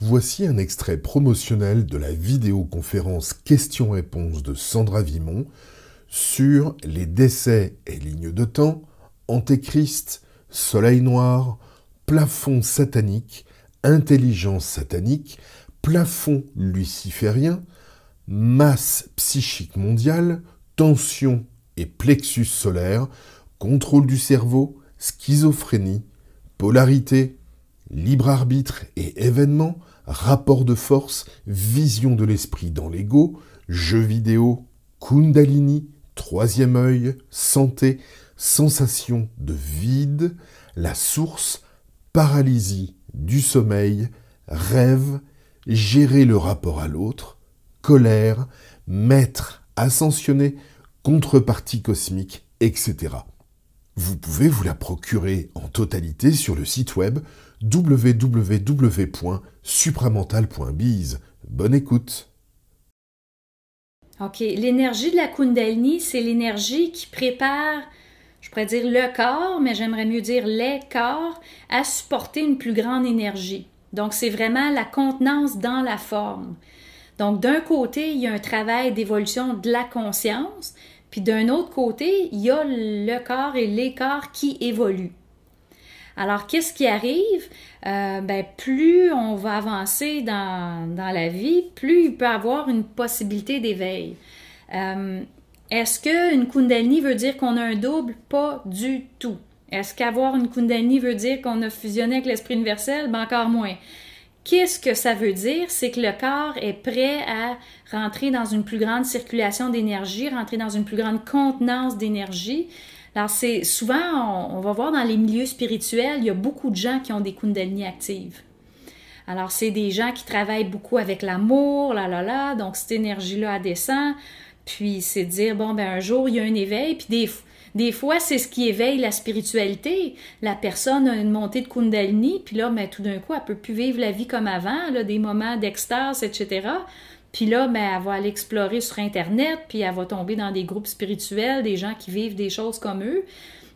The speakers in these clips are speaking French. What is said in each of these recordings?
Voici un extrait promotionnel de la vidéoconférence Questions-réponses de Sandra Vimon sur les décès et lignes de temps, Antéchrist, Soleil noir, plafond satanique, intelligence satanique, plafond luciférien, masse psychique mondiale, tension et plexus solaire, contrôle du cerveau, schizophrénie, polarité, Libre arbitre et événement, rapport de force, vision de l'esprit dans l'ego, jeux vidéo, kundalini, troisième œil, santé, sensation de vide, la source, paralysie du sommeil, rêve, gérer le rapport à l'autre, colère, maître, ascensionné, contrepartie cosmique, etc vous pouvez vous la procurer en totalité sur le site web www.supramental.biz. Bonne écoute. OK, l'énergie de la Kundalini, c'est l'énergie qui prépare, je pourrais dire le corps, mais j'aimerais mieux dire les corps, à supporter une plus grande énergie. Donc, c'est vraiment la contenance dans la forme. Donc, d'un côté, il y a un travail d'évolution de la conscience, puis d'un autre côté, il y a le corps et les corps qui évoluent. Alors, qu'est-ce qui arrive? Euh, ben, plus on va avancer dans, la vie, plus il peut avoir une possibilité d'éveil. Euh, est-ce qu'une Kundalini veut dire qu'on a un double? Pas du tout. Est-ce qu'avoir une Kundalini veut dire qu'on a fusionné avec l'esprit universel? Ben, encore moins. Qu'est-ce que ça veut dire? C'est que le corps est prêt à rentrer dans une plus grande circulation d'énergie, rentrer dans une plus grande contenance d'énergie. Alors, c'est souvent, on, va voir dans les milieux spirituels, il y a beaucoup de gens qui ont des kundalini actives. Alors, c'est des gens qui travaillent beaucoup avec l'amour, là, là, là. Donc, cette énergie-là, à descend. Puis, c'est dire, bon, ben un jour, il y a un éveil. Puis, des, des fois, c'est ce qui éveille la spiritualité. La personne a une montée de Kundalini, puis là, mais ben, tout d'un coup, elle peut plus vivre la vie comme avant, là, des moments d'extase, etc. Puis là, ben, elle va aller explorer sur Internet, puis elle va tomber dans des groupes spirituels, des gens qui vivent des choses comme eux.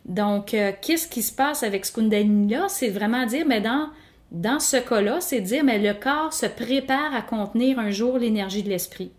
Donc, euh, qu'est-ce qui se passe avec ce Kundalini-là? C'est vraiment dire, mais ben, dans, dans ce cas-là, c'est dire, mais ben, le corps se prépare à contenir un jour l'énergie de l'esprit.